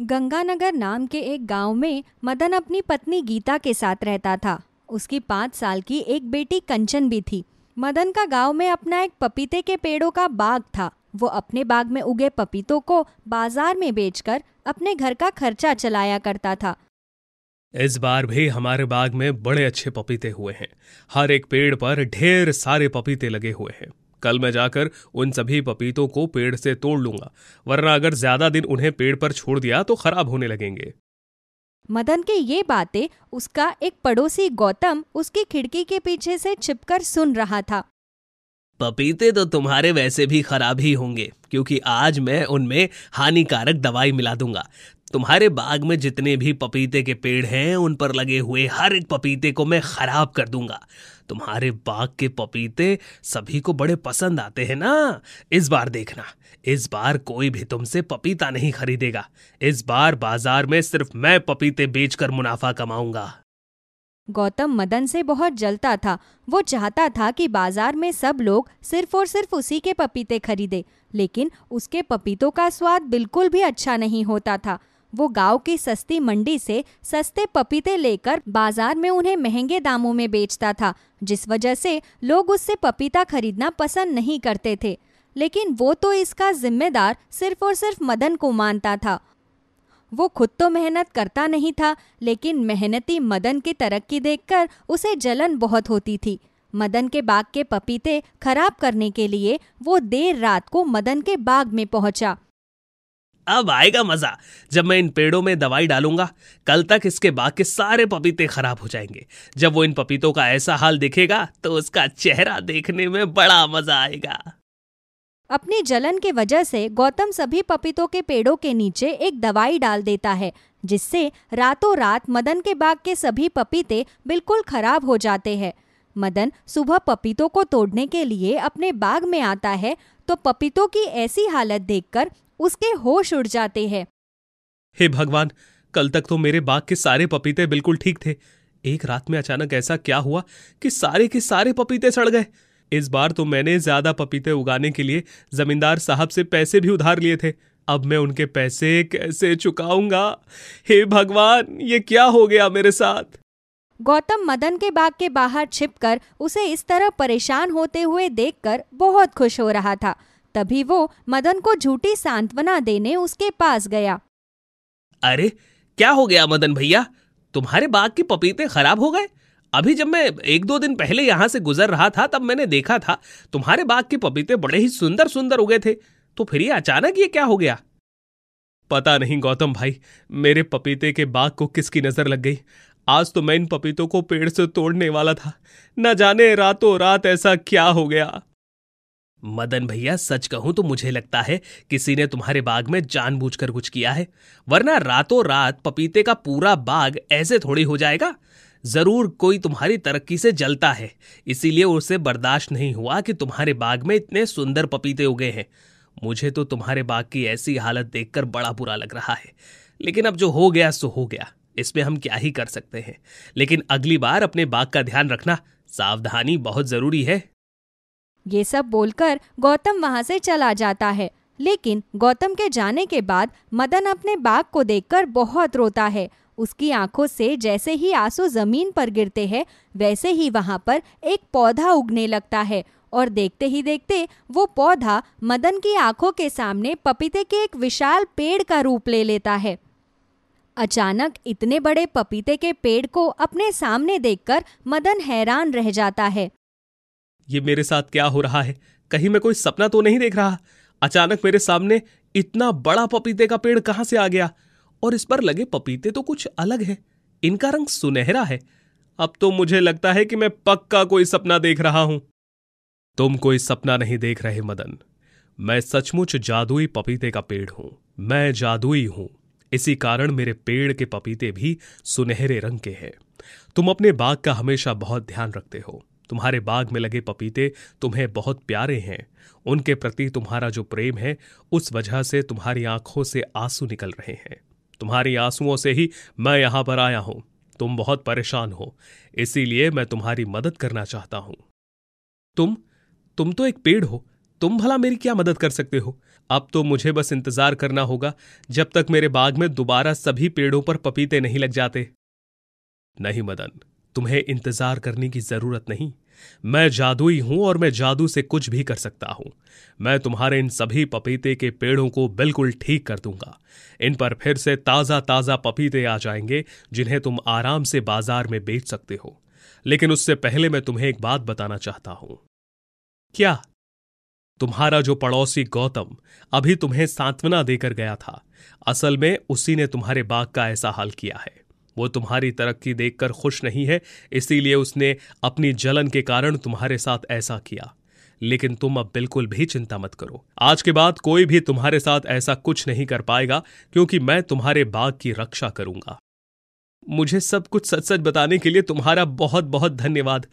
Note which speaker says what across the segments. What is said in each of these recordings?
Speaker 1: गंगानगर नाम के एक गांव में मदन अपनी पत्नी गीता के साथ रहता था उसकी पाँच साल की एक बेटी कंचन भी थी मदन का गांव में अपना एक पपीते के पेड़ों का बाग था वो अपने बाग में उगे पपीतों को बाजार में बेचकर अपने घर का खर्चा चलाया करता था
Speaker 2: इस बार भी हमारे बाग में बड़े अच्छे पपीते हुए हैं हर एक पेड़ पर ढेर सारे पपीते लगे हुए हैं कल मैं जाकर उन सभी पपीतों को पेड़ से तोड़ लूंगा वरना अगर ज्यादा दिन उन्हें पेड़ पर छोड़ दिया तो खराब होने लगेंगे
Speaker 1: मदन के ये बातें उसका एक पड़ोसी गौतम उसकी खिड़की के पीछे से छिपकर सुन रहा था
Speaker 2: पपीते तो तुम्हारे वैसे भी खराब ही होंगे क्योंकि आज मैं उनमें हानिकारक दवाई मिला दूंगा तुम्हारे बाग में जितने भी पपीते के पेड़ हैं उन पर लगे हुए हर एक पपीते को मैं खराब कर दूंगा तुम्हारे बाग के पपीते सभी को बड़े पसंद आते हैं ना इस बार देखना इस बार कोई भी तुमसे पपीता नहीं खरीदेगा इस बार बाजार में सिर्फ मैं पपीते बेचकर मुनाफा कमाऊंगा
Speaker 1: गौतम मदन से बहुत जलता था वो चाहता था कि बाजार में सब लोग सिर्फ और सिर्फ उसी के पपीते खरीदे लेकिन उसके पपीतों का स्वाद बिल्कुल भी अच्छा नहीं होता था वो गांव की सस्ती मंडी से सस्ते पपीते लेकर बाजार में उन्हें महंगे दामों में बेचता था जिस वजह से लोग उससे पपीता खरीदना पसंद नहीं करते थे लेकिन वो तो इसका जिम्मेदार सिर्फ और सिर्फ मदन को मानता था वो खुद तो मेहनत करता नहीं था लेकिन मेहनती मदन की तरक्की देखकर उसे जलन बहुत होती थी मदन के बाग के पपीते खराब करने के लिए वो देर रात को मदन के बाग में पहुंचा
Speaker 2: अब आएगा मजा जब मैं इन पेड़ों में दवाई डालूंगा कल तक इसके बाकी सारे पपीते खराब हो जाएंगे जब वो इन पपीतों का ऐसा हाल देखेगा तो उसका चेहरा देखने में बड़ा मजा आएगा
Speaker 1: अपनी जलन के वजह से गौतम सभी पपीतों के पेड़ों के नीचे एक दवाई डाल देता है जिससे रातों रात मदन के बाग के सभी पपीते बिल्कुल खराब हो जाते हैं मदन सुबह पपीतों को तोड़ने के लिए अपने बाग में आता है तो पपीतों की ऐसी हालत देखकर उसके होश उड़ जाते हैं
Speaker 2: हे भगवान कल तक तो मेरे बाग के सारे पपीते बिल्कुल ठीक थे एक रात में अचानक ऐसा क्या हुआ कि सारे के सारे पपीते सड़ गए इस बार तो मैंने ज्यादा पपीते उगाने के लिए जमींदार साहब से पैसे भी उधार लिए थे अब मैं उनके पैसे कैसे चुकाऊंगा हे भगवान ये क्या हो गया
Speaker 1: मेरे साथ गौतम मदन के बाग के बाहर छिपकर उसे इस तरह परेशान होते हुए देखकर बहुत खुश हो रहा था तभी वो मदन को झूठी सांत्वना देने उसके पास गया
Speaker 2: अरे क्या हो गया मदन भैया तुम्हारे बाग के पपीते खराब हो गए अभी जब मैं एक दो दिन पहले यहाँ से गुजर रहा था तब मैंने देखा था तुम्हारे बाग के पपीते बड़े ही सुंदर सुंदर उगे थे तो फिर ये अचानक ये क्या हो गया पता नहीं गौतम भाई मेरे पपीते के बाग को किसकी नजर लग गई आज तो मैं इन पपीतों को पेड़ से तोड़ने वाला था न जाने रातों रात ऐसा क्या हो गया मदन भैया सच कहूं तो मुझे लगता है किसी ने तुम्हारे बाग में जानबूझकर कुछ किया है वरना रातों रात पपीते का पूरा बाग ऐसे थोड़ी हो जाएगा जरूर कोई तुम्हारी तरक्की से जलता है इसीलिए उसे बर्दाश्त नहीं हुआ कि तुम्हारे बाग में इतने सुंदर पपीते उगे हैं मुझे तो तुम्हारे बाग की ऐसी हालत देखकर बड़ा बुरा लग रहा है लेकिन अब जो हो गया सो हो गया इसमें हम क्या ही कर सकते हैं लेकिन अगली बार अपने बाग का ध्यान रखना सावधानी बहुत जरूरी है
Speaker 1: ये सब बोलकर गौतम वहाँ से चला जाता है लेकिन गौतम के जाने के बाद मदन अपने बाग को देखकर बहुत रोता है उसकी आंखों से जैसे ही आंसू जमीन पर गिरते हैं वैसे ही वहाँ पर एक पौधा उगने लगता है और देखते ही देखते वो पौधा मदन की आंखों के सामने पपीते के एक विशाल पेड़ का रूप ले लेता है अचानक इतने बड़े पपीते के पेड़ को अपने सामने देखकर मदन हैरान रह जाता है
Speaker 2: ये मेरे साथ क्या हो रहा है कहीं मैं कोई सपना तो नहीं देख रहा अचानक मेरे सामने इतना बड़ा पपीते का पेड़ कहां से आ गया और इस पर लगे पपीते तो कुछ अलग है इनका रंग सुनहरा है अब तो मुझे लगता है कि मैं पक्का कोई सपना देख रहा हूं तुम कोई सपना नहीं देख रहे मदन मैं सचमुच जादुई पपीते का पेड़ हूं मैं जादुई हूं इसी कारण मेरे पेड़ के पपीते भी सुनहरे रंग के हैं तुम अपने बाग का हमेशा बहुत ध्यान रखते हो तुम्हारे बाग में लगे पपीते तुम्हें बहुत प्यारे हैं उनके प्रति तुम्हारा जो प्रेम है उस वजह से तुम्हारी आंखों से आंसू निकल रहे हैं तुम्हारी आंसुओं से ही मैं यहां पर आया हूं तुम बहुत परेशान हो इसीलिए मैं तुम्हारी मदद करना चाहता हूं तुम तुम तो एक पेड़ हो तुम भला मेरी क्या मदद कर सकते हो अब तो मुझे बस इंतजार करना होगा जब तक मेरे बाग में दोबारा सभी पेड़ों पर पपीते नहीं लग जाते नहीं मदन तुम्हें इंतजार करने की जरूरत नहीं मैं जादुई हूं और मैं जादू से कुछ भी कर सकता हूं मैं तुम्हारे इन सभी पपीते के पेड़ों को बिल्कुल ठीक कर दूंगा इन पर फिर से ताजा ताजा पपीते आ जाएंगे जिन्हें तुम आराम से बाजार में बेच सकते हो लेकिन उससे पहले मैं तुम्हें एक बात बताना चाहता हूं क्या तुम्हारा जो पड़ोसी गौतम अभी तुम्हें सांत्वना देकर गया था असल में उसी ने तुम्हारे बाग का ऐसा हाल किया है वो तुम्हारी तरक्की देखकर खुश नहीं है इसीलिए उसने अपनी जलन के कारण तुम्हारे साथ ऐसा किया लेकिन तुम अब बिल्कुल भी चिंता मत करो आज के बाद कोई भी तुम्हारे साथ ऐसा कुछ नहीं कर पाएगा क्योंकि मैं तुम्हारे बाग की रक्षा करूंगा मुझे सब कुछ सच सच बताने के लिए तुम्हारा बहुत बहुत धन्यवाद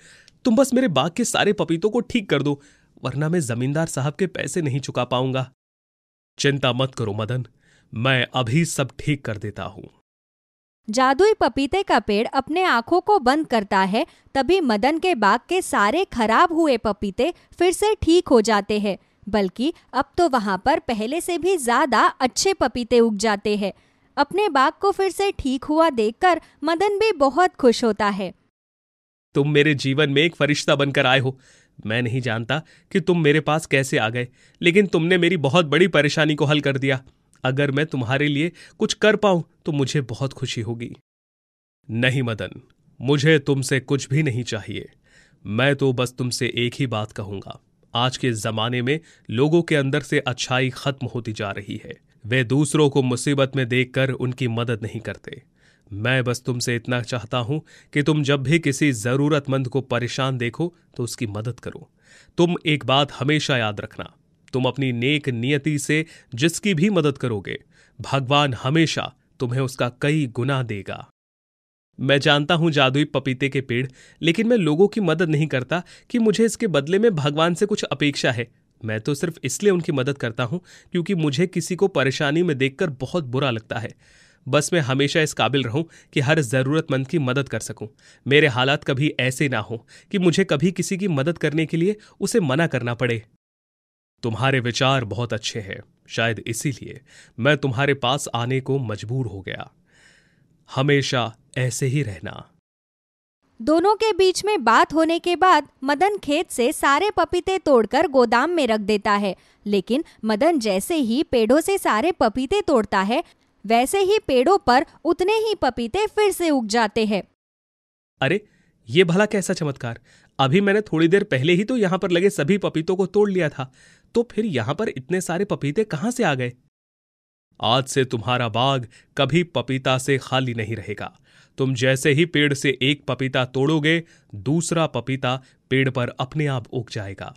Speaker 2: तुम बस मेरे बाग के सारे पपीतों को ठीक कर दो वरना मैं जमींदार साहब के पैसे नहीं चुका पाऊंगा चिंता मत करो मदन मैं अभी सब ठीक कर देता हूं
Speaker 1: जादुई पपीते का पेड़ अपने आंखों को बंद करता है तभी मदन के बाग के सारे खराब हुए पपीते फिर से ठीक हो जाते हैं बल्कि अब तो वहाँ पर पहले से भी ज़्यादा अच्छे पपीते उग जाते हैं अपने बाग को फिर से ठीक हुआ देखकर मदन भी बहुत खुश होता है
Speaker 2: तुम मेरे जीवन में एक फरिश्ता बनकर आए हो मैं नहीं जानता कि तुम मेरे पास कैसे आ गए लेकिन तुमने मेरी बहुत बड़ी परेशानी को हल कर दिया अगर मैं तुम्हारे लिए कुछ कर पाऊं तो मुझे बहुत खुशी होगी नहीं मदन मुझे तुमसे कुछ भी नहीं चाहिए मैं तो बस तुमसे एक ही बात कहूंगा आज के जमाने में लोगों के अंदर से अच्छाई खत्म होती जा रही है वे दूसरों को मुसीबत में देखकर उनकी मदद नहीं करते मैं बस तुमसे इतना चाहता हूं कि तुम जब भी किसी जरूरतमंद को परेशान देखो तो उसकी मदद करो तुम एक बात हमेशा याद रखना तुम अपनी नेक नियति से जिसकी भी मदद करोगे भगवान हमेशा तुम्हें उसका कई गुना देगा मैं जानता हूं जादुई पपीते के पेड़ लेकिन मैं लोगों की मदद नहीं करता कि मुझे इसके बदले में भगवान से कुछ अपेक्षा है मैं तो सिर्फ इसलिए उनकी मदद करता हूं क्योंकि मुझे किसी को परेशानी में देखकर बहुत बुरा लगता है बस मैं हमेशा इस काबिल रहूं कि हर ज़रूरतमंद की मदद कर सकूं। मेरे हालात कभी ऐसे ना हो कि मुझे कभी किसी की मदद करने के लिए उसे मना करना पड़े तुम्हारे विचार बहुत अच्छे हैं शायद इसीलिए मैं तुम्हारे पास आने को मजबूर हो गया हमेशा ऐसे ही रहना
Speaker 1: दोनों के बीच में बात होने के बाद मदन खेत से सारे पपीते तोड़कर गोदाम में रख देता है लेकिन मदन जैसे ही पेड़ों से सारे पपीते तोड़ता है वैसे ही पेड़ों पर उतने ही पपीते फिर से उग जाते हैं
Speaker 2: अरे ये भला कैसा चमत्कार अभी मैंने थोड़ी देर पहले ही तो यहाँ पर लगे सभी पपीतों को तोड़ लिया था तो फिर यहां पर इतने सारे पपीते कहां से आ गए आज से तुम्हारा बाग कभी पपीता से खाली नहीं रहेगा तुम जैसे ही पेड़ से एक पपीता तोड़ोगे दूसरा पपीता पेड़ पर अपने आप उग जाएगा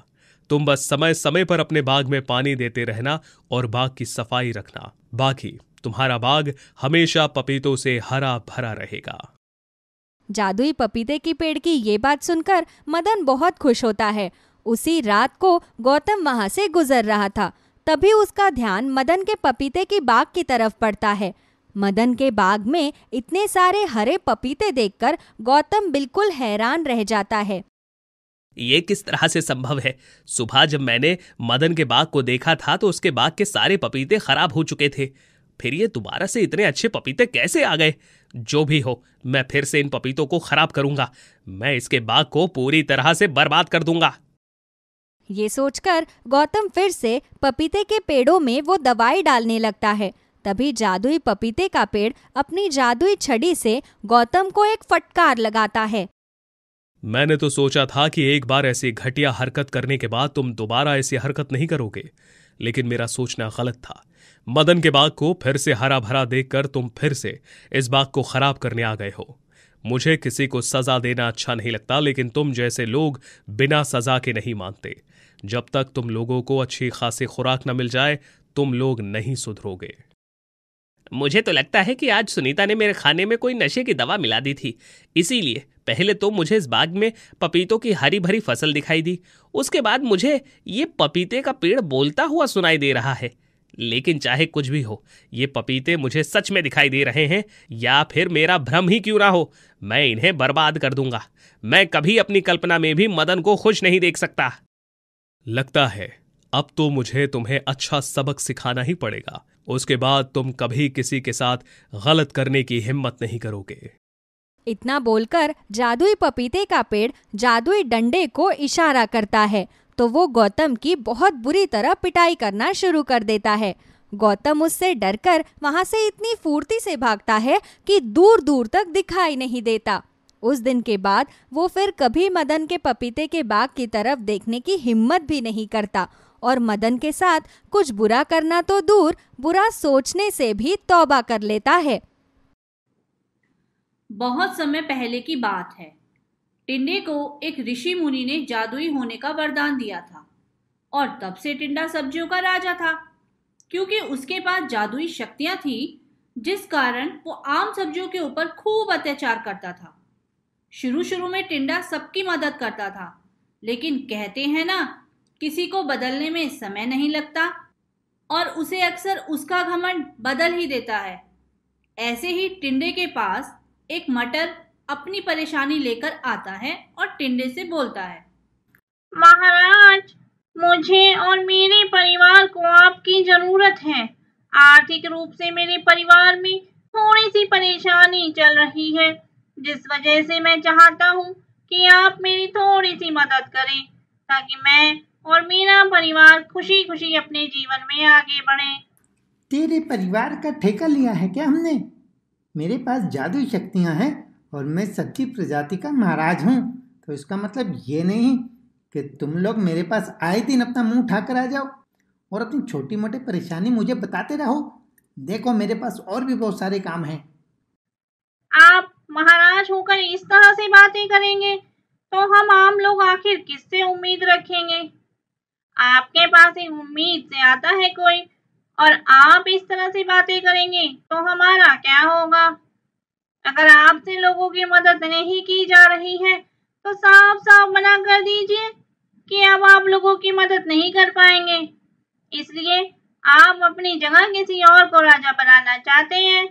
Speaker 2: तुम बस समय समय पर अपने बाग में पानी देते रहना और बाग की सफाई रखना बाकी तुम्हारा बाग हमेशा पपीतों से हरा भरा रहेगा
Speaker 1: जादुई पपीते की पेड़ की ये बात सुनकर मदन बहुत खुश होता है उसी रात को गौतम वहाँ से गुजर रहा था तभी उसका ध्यान मदन के पपीते की बाग की तरफ पड़ता है मदन के बाग में इतने सारे हरे पपीते देखकर गौतम बिल्कुल हैरान रह जाता है
Speaker 2: ये किस तरह से संभव है सुबह जब मैंने मदन के बाग को देखा था तो उसके बाग के सारे पपीते खराब हो चुके थे फिर ये दोबारा से इतने अच्छे पपीते कैसे आ गए जो भी हो मैं फिर से इन पपीतों को खराब करूंगा मैं इसके बाग को पूरी तरह से बर्बाद कर दूंगा
Speaker 1: ये सोचकर गौतम फिर से पपीते के पेड़ों में वो दवाई डालने लगता है तभी जादुई पपीते का पेड़ अपनी जादुई छड़ी से गौतम को एक फटकार लगाता है
Speaker 2: मैंने तो सोचा था कि एक बार ऐसी घटिया हरकत करने के बाद तुम दोबारा ऐसी हरकत नहीं करोगे लेकिन मेरा सोचना गलत था मदन के बाग को फिर से हरा भरा देखकर तुम फिर से इस बाग को खराब करने आ गए हो मुझे किसी को सजा देना अच्छा नहीं लगता लेकिन तुम जैसे लोग बिना सजा के नहीं मानते जब तक तुम लोगों को अच्छी खासी खुराक न मिल जाए तुम लोग नहीं सुधरोगे मुझे तो लगता है कि आज सुनीता ने मेरे खाने में कोई नशे की दवा मिला दी थी इसीलिए पहले तो मुझे इस बाग में पपीतों की हरी भरी फसल दिखाई दी उसके बाद मुझे ये पपीते का पेड़ बोलता हुआ सुनाई दे रहा है लेकिन चाहे कुछ भी हो ये पपीते मुझे सच में दिखाई दे रहे हैं या फिर मेरा भ्रम ही क्यों ना हो मैं इन्हें बर्बाद कर दूंगा मैं कभी अपनी कल्पना में भी मदन को खुश नहीं देख सकता लगता है अब तो मुझे तुम्हें अच्छा सबक सिखाना ही पड़ेगा उसके बाद तुम कभी किसी के साथ गलत करने की हिम्मत नहीं करोगे
Speaker 1: इतना बोलकर जादुई पपीते का पेड़ जादुई डंडे को इशारा करता है तो वो गौतम की बहुत बुरी तरह पिटाई करना शुरू कर देता है गौतम उससे डरकर वहां से इतनी फूर्ती से भागता है कि दूर दूर तक दिखाई नहीं देता उस दिन के बाद वो फिर कभी मदन के पपीते के बाग की तरफ देखने की हिम्मत भी नहीं करता और मदन के साथ कुछ बुरा करना तो दूर बुरा सोचने से भी तौबा कर लेता है
Speaker 3: बहुत समय पहले की बात है टिंडे को एक ऋषि मुनि ने जादुई होने का वरदान दिया था और तब से टिंडा सब्जियों का राजा था क्योंकि उसके पास जादुई शक्तियां थी जिस कारण वो आम सब्जियों के ऊपर खूब अत्याचार करता था शुरू शुरू में टिंडा सबकी मदद करता था लेकिन कहते हैं ना किसी को बदलने में समय नहीं लगता और उसे अक्सर उसका घमंड बदल ही देता है ऐसे ही टिंडे के पास एक मटर अपनी परेशानी लेकर आता है और टिंडे से बोलता है महाराज
Speaker 4: मुझे और मेरे परिवार को आपकी जरूरत है आर्थिक रूप से मेरे परिवार में थोड़ी सी परेशानी चल रही है जिस वजह से मैं चाहता हूँ कि आप मेरी थोड़ी सी मदद करें ताकि मैं और मेरा परिवार खुशी खुशी अपने जीवन में आगे बढ़े
Speaker 5: तेरे परिवार का ठेका लिया है क्या हमने मेरे पास जादू शक्तियाँ हैं और मैं सच्ची प्रजाति का महाराज हूँ तो इसका मतलब ये नहीं कि तुम लोग मेरे पास आए दिन अपना मुंह उठा कर आ जाओ और अपनी छोटी मोटी परेशानी मुझे बताते रहो देखो मेरे पास और भी बहुत सारे काम हैं
Speaker 4: आप महाराज होकर इस तरह से बातें करेंगे तो हम आम लोग आखिर किससे उम्मीद रखेंगे आपके पास ही उम्मीद ज्यादा है कोई और आप इस तरह से बातें करेंगे तो हमारा क्या होगा अगर आपसे लोगों की मदद नहीं की जा रही है तो साफ साफ मना कर दीजिए कि अब आप लोगों की मदद नहीं कर पाएंगे इसलिए आप अपनी जगह किसी और को राजा बनाना चाहते हैं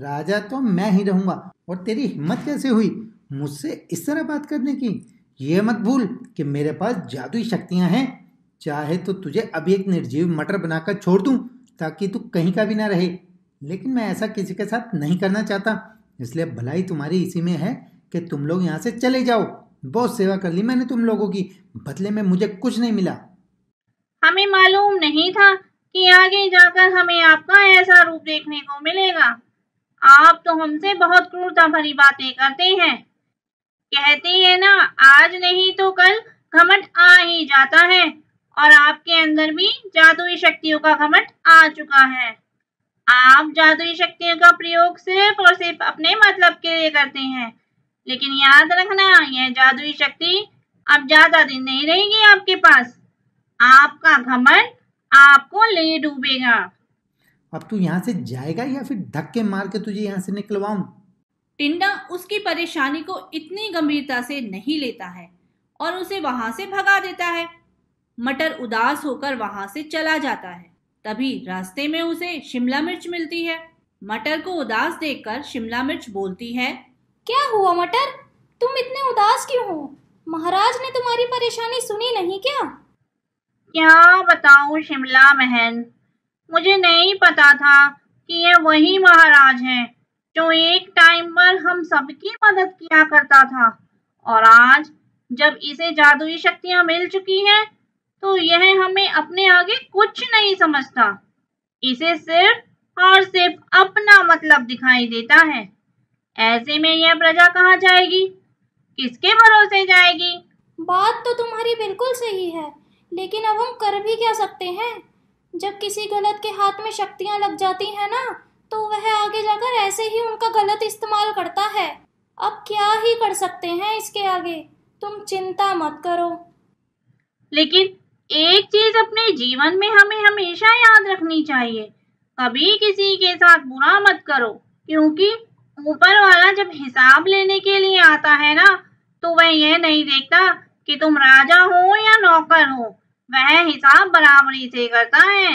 Speaker 5: राजा तो मैं ही रहूंगा और तेरी हिम्मत कैसे हुई मुझसे इस तरह बात करने की ये मत भूल कि मेरे पास जादुई शक्तियां हैं चाहे तो तुझे अभी एक निर्जीव मटर बनाकर छोड़ दूं ताकि तू कहीं का भी ना रहे लेकिन मैं ऐसा किसी के साथ नहीं करना चाहता इसलिए भलाई तुम्हारी इसी में है कि तुम लोग यहाँ से चले जाओ बहुत सेवा कर ली मैंने तुम लोगों की बदले में मुझे कुछ नहीं मिला
Speaker 4: हमें मालूम नहीं था कि आगे जाकर हमें आपका ऐसा रूप देखने को मिलेगा आप तो हमसे बहुत क्रूरता भरी बातें करते हैं कहते हैं ना आज नहीं तो कल घमट आ ही जाता है और आपके अंदर भी जादुई शक्तियों का घमट आ चुका है आप जादुई शक्तियों का प्रयोग सिर्फ और सिर्फ अपने मतलब के लिए करते हैं लेकिन याद रखना यह जादुई शक्ति अब ज्यादा दिन नहीं रहेगी आपके पास आपका घमंड आपको ले डूबेगा
Speaker 5: अब तू यहाँ से जाएगा या फिर धक्के मार के तुझे यहाँ से निकलवाऊ
Speaker 3: टिंडा उसकी परेशानी को इतनी गंभीरता से नहीं लेता है और उसे वहां से भगा देता है मटर उदास होकर वहां से चला जाता है तभी रास्ते में उसे शिमला मिर्च मिलती है मटर को उदास देखकर शिमला मिर्च बोलती है क्या हुआ मटर तुम इतने उदास क्यों हो महाराज ने तुम्हारी परेशानी सुनी
Speaker 4: नहीं क्या क्या बताऊं शिमला महन मुझे नहीं पता था कि ये वही महाराज है जो एक टाइम पर हम सबकी मदद किया करता था और आज जब इसे जादुई शक्तियां मिल चुकी हैं तो यह हमें अपने आगे कुछ नहीं समझता इसे सिर्फ और सिर्फ अपना मतलब दिखाई देता है ऐसे में यह प्रजा कहाँ जाएगी किसके भरोसे जाएगी बात तो तुम्हारी बिल्कुल सही है लेकिन अब हम कर भी क्या सकते हैं जब किसी गलत के हाथ में शक्तियाँ लग जाती हैं ना तो वह आगे जाकर ऐसे ही उनका गलत इस्तेमाल करता है अब क्या ही कर सकते हैं इसके आगे तुम चिंता मत करो लेकिन एक चीज अपने जीवन में हमें हमेशा याद रखनी चाहिए कभी किसी के साथ बुरा मत करो क्योंकि ऊपर वाला जब हिसाब लेने के लिए आता है ना तो वह यह नहीं देखता कि तुम राजा हो या
Speaker 3: नौकर हो वह हिसाब बराबरी से करता है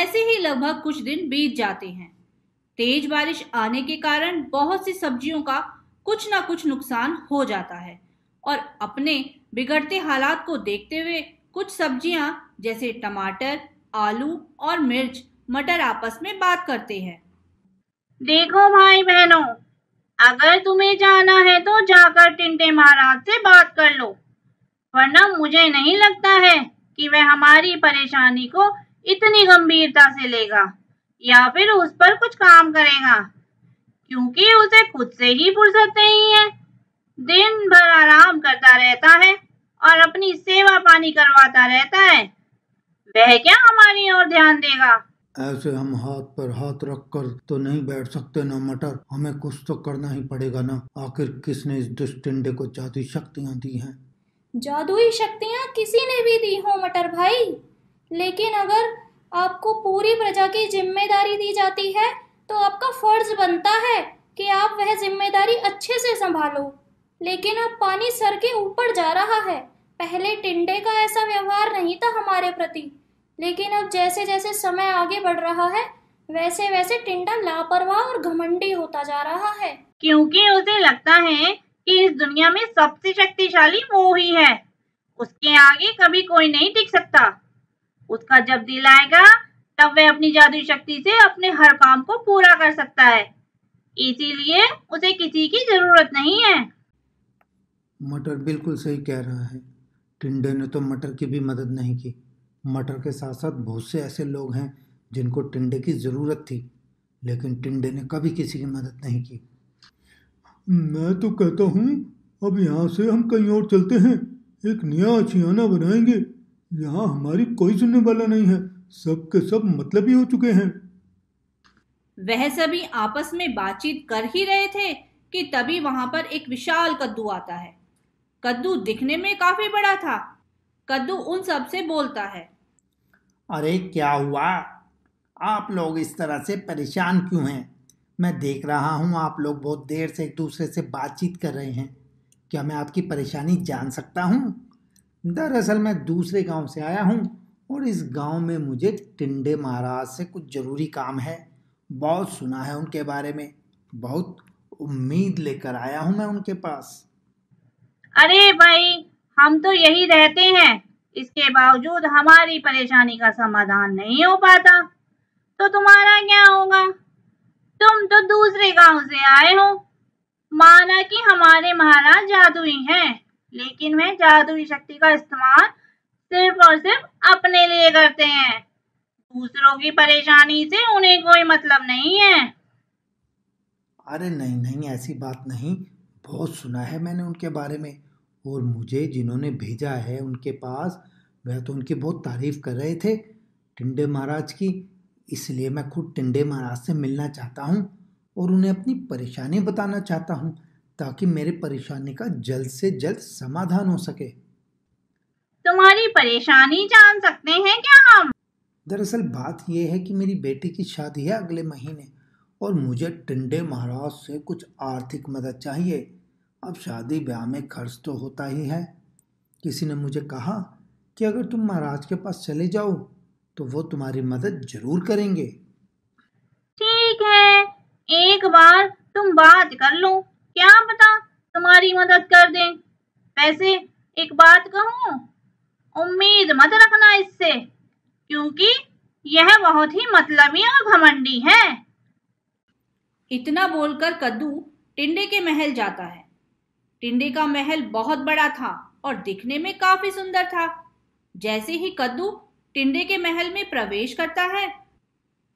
Speaker 3: ऐसे ही लगभग कुछ दिन बीत जाते हैं तेज बारिश आने के कारण बहुत सी सब्जियों का कुछ ना कुछ नुकसान हो जाता है और अपने बिगड़ते हालात को देखते हुए कुछ सब्जियां जैसे टमाटर आलू और मिर्च मटर आपस में बात करते हैं देखो भाई बहनों
Speaker 4: अगर तुम्हें जाना है तो जाकर टिंटे महाराज से बात कर लो वरना मुझे नहीं लगता है कि वह हमारी परेशानी को इतनी गंभीरता से लेगा या फिर उस पर कुछ काम करेगा क्योंकि उसे खुद से ही फुर्सत नहीं है दिन भर आराम करता रहता है और अपनी सेवा पानी करवाता रहता है वह क्या हमारी ओर ध्यान देगा
Speaker 5: ऐसे हम हाथ पर हाथ रख कर तो नहीं बैठ सकते ना मटर हमें कुछ तो करना ही पड़ेगा ना आखिर किसने इस दुष्ट इंडे को जादुई शक्तियाँ दी हैं
Speaker 3: जादुई
Speaker 4: शक्तियाँ किसी ने भी दी हो मटर भाई लेकिन अगर आपको पूरी प्रजा की जिम्मेदारी दी जाती है तो आपका फर्ज बनता है कि आप वह जिम्मेदारी अच्छे से संभालो लेकिन अब पानी सर के ऊपर जा रहा है पहले टिंडे का ऐसा व्यवहार नहीं था हमारे प्रति लेकिन अब जैसे जैसे समय आगे बढ़ रहा है वैसे वैसे टिंडा लापरवाह और घमंडी होता जा रहा है क्योंकि उसे लगता है कि इस दुनिया में सबसे शक्तिशाली वो ही है उसके आगे कभी कोई नहीं टिक सकता उसका जब दिल आएगा तब वह अपनी जादू शक्ति से अपने हर काम को पूरा कर सकता है इसीलिए उसे किसी की जरूरत नहीं है
Speaker 5: मटर बिल्कुल सही कह रहा है टिंडे ने तो मटर की भी मदद नहीं की मटर के साथ साथ बहुत से ऐसे लोग हैं जिनको टिंडे की ज़रूरत थी लेकिन टिंडे ने कभी किसी की मदद नहीं की मैं तो कहता हूँ अब यहाँ से हम कहीं और चलते हैं एक नया अछियाना बनाएंगे यहाँ हमारी कोई सुनने वाला नहीं है सब के सब मतलब ही हो चुके हैं
Speaker 3: वह सभी आपस में बातचीत कर ही रहे थे कि तभी वहाँ पर एक विशाल कद्दू आता है कद्दू दिखने में काफी बड़ा था कद्दू उन सब से बोलता है
Speaker 5: अरे क्या हुआ आप लोग इस तरह से परेशान क्यों हैं मैं देख रहा हूँ आप लोग बहुत देर से एक दूसरे से बातचीत कर रहे हैं क्या मैं आपकी परेशानी जान सकता हूँ दरअसल मैं दूसरे गांव से आया हूँ और इस गांव में मुझे टिंडे महाराज से कुछ ज़रूरी काम है बहुत सुना है उनके बारे में बहुत उम्मीद लेकर आया हूँ मैं उनके पास
Speaker 4: अरे भाई हम तो यही रहते हैं इसके बावजूद हमारी परेशानी का समाधान नहीं हो पाता तो तुम्हारा क्या होगा तुम तो दूसरे गांव से आए हो माना कि हमारे महाराज जादुई हैं लेकिन वे जादुई शक्ति का इस्तेमाल सिर्फ और सिर्फ अपने लिए करते हैं दूसरों की परेशानी से उन्हें कोई मतलब नहीं है
Speaker 5: अरे नहीं नहीं ऐसी बात नहीं बहुत सुना है मैंने उनके बारे में और मुझे जिन्होंने भेजा है उनके पास वह तो उनकी बहुत तारीफ़ कर रहे थे टिंडे महाराज की इसलिए मैं खुद टिंडे महाराज से मिलना चाहता हूँ और उन्हें अपनी परेशानी बताना चाहता हूँ ताकि मेरे परेशानी का जल्द से जल्द समाधान हो सके
Speaker 4: तुम्हारी परेशानी जान सकते हैं क्या हम
Speaker 5: दरअसल बात यह है कि मेरी बेटी की शादी है अगले महीने और मुझे टिंडे महाराज से कुछ आर्थिक मदद चाहिए अब शादी ब्याह में खर्च तो होता ही है किसी ने मुझे कहा कि अगर तुम महाराज के पास चले जाओ तो वो तुम्हारी मदद जरूर करेंगे
Speaker 4: ठीक है एक बार तुम बात कर लो क्या पता तुम्हारी मदद कर दें वैसे एक बात कहूँ उम्मीद मत रखना इससे क्योंकि यह बहुत ही
Speaker 3: मतलबी और घमंडी है इतना बोलकर कद्दू टिंडे के महल जाता है टिंडे का महल बहुत बड़ा था और दिखने में काफी सुंदर था जैसे ही कद्दू टिंडे के महल में प्रवेश करता है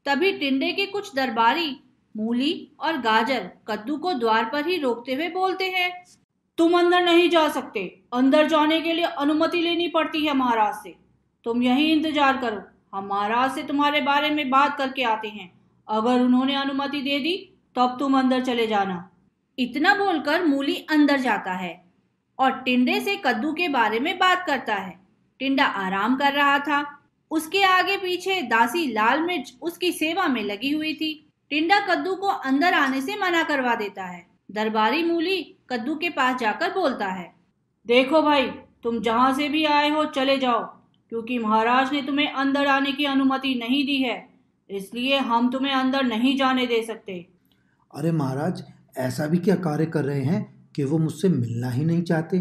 Speaker 3: तभी टिंडे के कुछ दरबारी मूली और गाजर कद्दू को द्वार पर ही रोकते हुए बोलते हैं तुम अंदर नहीं जा सकते अंदर जाने के लिए अनुमति लेनी पड़ती है महाराज से तुम यही इंतजार करो हम महाराज से तुम्हारे बारे में बात करके आते हैं अगर उन्होंने अनुमति दे दी तब तुम अंदर चले जाना इतना बोलकर मूली अंदर जाता है और टिंडे से कद्दू के बारे में बात करता है टिंडा आराम कर रहा था उसके आगे पीछे दासी लाल मिर्च उसकी सेवा में लगी हुई थी टिंडा कद्दू को अंदर आने से मना करवा देता है दरबारी मूली कद्दू के पास जाकर बोलता है देखो भाई तुम जहाँ से भी आए हो चले जाओ क्योंकि महाराज ने तुम्हें अंदर आने की अनुमति नहीं दी है इसलिए हम तुम्हें अंदर नहीं जाने दे सकते
Speaker 5: अरे महाराज ऐसा भी क्या कार्य कर रहे हैं कि वो मुझसे मिलना ही नहीं चाहते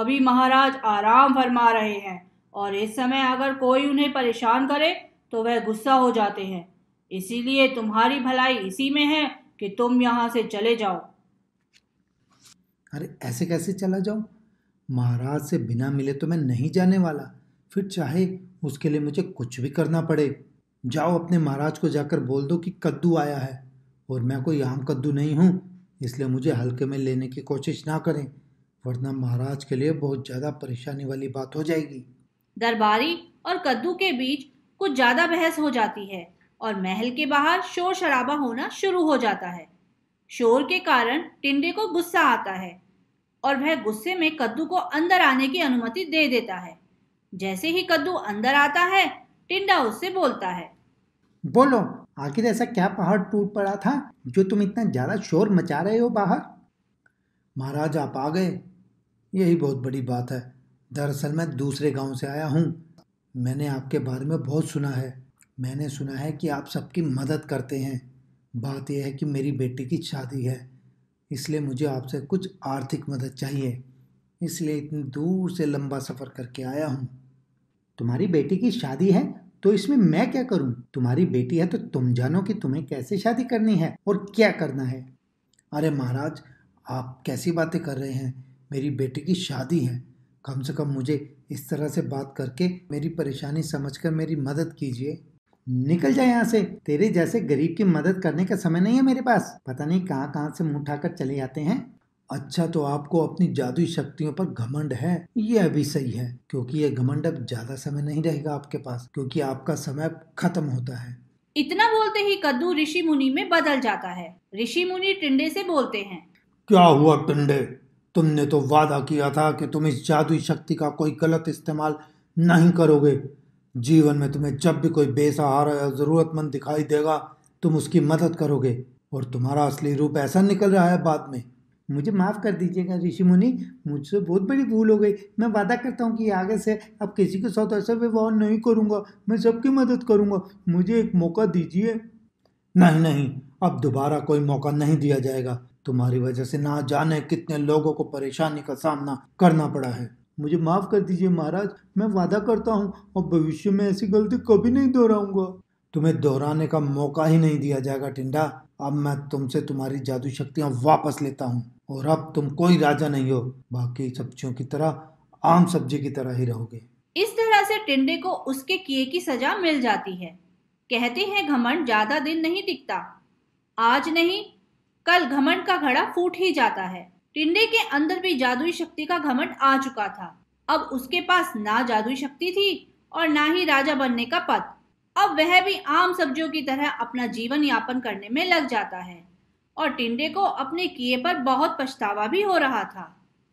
Speaker 3: अभी महाराज आराम फरमा रहे हैं और इस समय अगर कोई उन्हें परेशान करे तो वह गुस्सा हो जाते हैं इसीलिए तुम्हारी भलाई इसी में है कि तुम यहाँ से चले जाओ
Speaker 5: अरे ऐसे कैसे चला जाओ महाराज से बिना मिले तो मैं नहीं जाने वाला फिर चाहे उसके लिए मुझे कुछ भी करना पड़े जाओ अपने महाराज को जाकर बोल दो कि कद्दू आया है और मैं कोई आम कद्दू नहीं हूँ इसलिए मुझे हल्के में लेने की कोशिश ना करें वरना महाराज के लिए बहुत ज़्यादा परेशानी वाली बात हो जाएगी
Speaker 3: दरबारी और कद्दू के बीच कुछ ज़्यादा बहस हो जाती है और महल के बाहर शोर शराबा होना शुरू हो जाता है शोर के कारण टिंडे को गुस्सा आता है और वह गुस्से में कद्दू को अंदर आने की अनुमति दे देता है जैसे ही कद्दू अंदर आता है टिंडा उससे बोलता है
Speaker 5: बोलो आखिर ऐसा क्या पहाड़ टूट पड़ा था जो तुम इतना ज़्यादा शोर मचा रहे हो बाहर महाराज आप आ गए यही बहुत बड़ी बात है दरअसल मैं दूसरे गांव से आया हूँ मैंने आपके बारे में बहुत सुना है मैंने सुना है कि आप सबकी मदद करते हैं बात यह है कि मेरी बेटी की शादी है इसलिए मुझे आपसे कुछ आर्थिक मदद चाहिए इसलिए इतनी दूर से लंबा सफ़र करके आया हूँ तुम्हारी बेटी की शादी है तो इसमें मैं क्या करूं तुम्हारी बेटी है तो तुम जानो कि तुम्हें कैसे शादी करनी है और क्या करना है अरे महाराज आप कैसी बातें कर रहे हैं मेरी बेटी की शादी है कम से कम मुझे इस तरह से बात करके मेरी परेशानी समझकर मेरी मदद कीजिए निकल जाए यहाँ से तेरे जैसे गरीब की मदद करने का समय नहीं है मेरे पास पता नहीं कहाँ कहाँ से मुंह उठाकर चले जाते हैं अच्छा तो आपको अपनी जादुई शक्तियों पर घमंड है यह भी सही है क्योंकि यह घमंड अब ज्यादा समय नहीं रहेगा आपके पास क्योंकि आपका समय खत्म होता है
Speaker 3: इतना बोलते ही कद्दू ऋषि मुनि में बदल जाता है ऋषि मुनि टिंडे से बोलते हैं
Speaker 5: क्या हुआ टिंडे तुमने तो वादा किया था कि तुम इस जादुई शक्ति का कोई गलत इस्तेमाल नहीं करोगे जीवन में तुम्हें जब भी कोई बेसहारा या जरूरतमंद दिखाई देगा तुम उसकी मदद करोगे और तुम्हारा असली रूप ऐसा निकल रहा है बाद में मुझे हम्म। माफ़ कर दीजिएगा ऋषि मुनि मुझसे बहुत बड़ी भूल हो गई मैं वादा करता हूँ कि आगे से अब किसी के साथ ऐसा व्यवहार नहीं करूँगा मैं सबकी मदद करूँगा मुझे एक मौका दीजिए नहीं नहीं अब दोबारा कोई मौका नहीं दिया जाएगा तुम्हारी वजह से ना जाने कितने लोगों को परेशानी का सामना करना पड़ा है मुझे माफ़ कर दीजिए महाराज मैं वादा करता हूँ और भविष्य में ऐसी गलती कभी नहीं दोहराऊंगा तुम्हें दोहराने का मौका ही नहीं दिया जाएगा टिंडा अब मैं तुमसे तुम्हारी जादू शक्तियाँ वापस लेता हूँ और अब तुम कोई राजा नहीं हो बाकी सब्जियों की तरह आम सब्जी की तरह ही रहोगे
Speaker 3: इस तरह से टिंडे को उसके किए की सजा मिल जाती है कहते हैं घमंड ज्यादा दिन नहीं टिकता आज नहीं कल घमंड का घड़ा फूट ही जाता है टिंडे के अंदर भी जादुई शक्ति का घमंड आ चुका था अब उसके पास ना जादुई शक्ति थी और ना ही राजा बनने का पद अब वह भी आम सब्जियों की तरह अपना जीवन यापन करने में लग जाता है और टिंडे को अपने किए पर बहुत पछतावा भी हो रहा था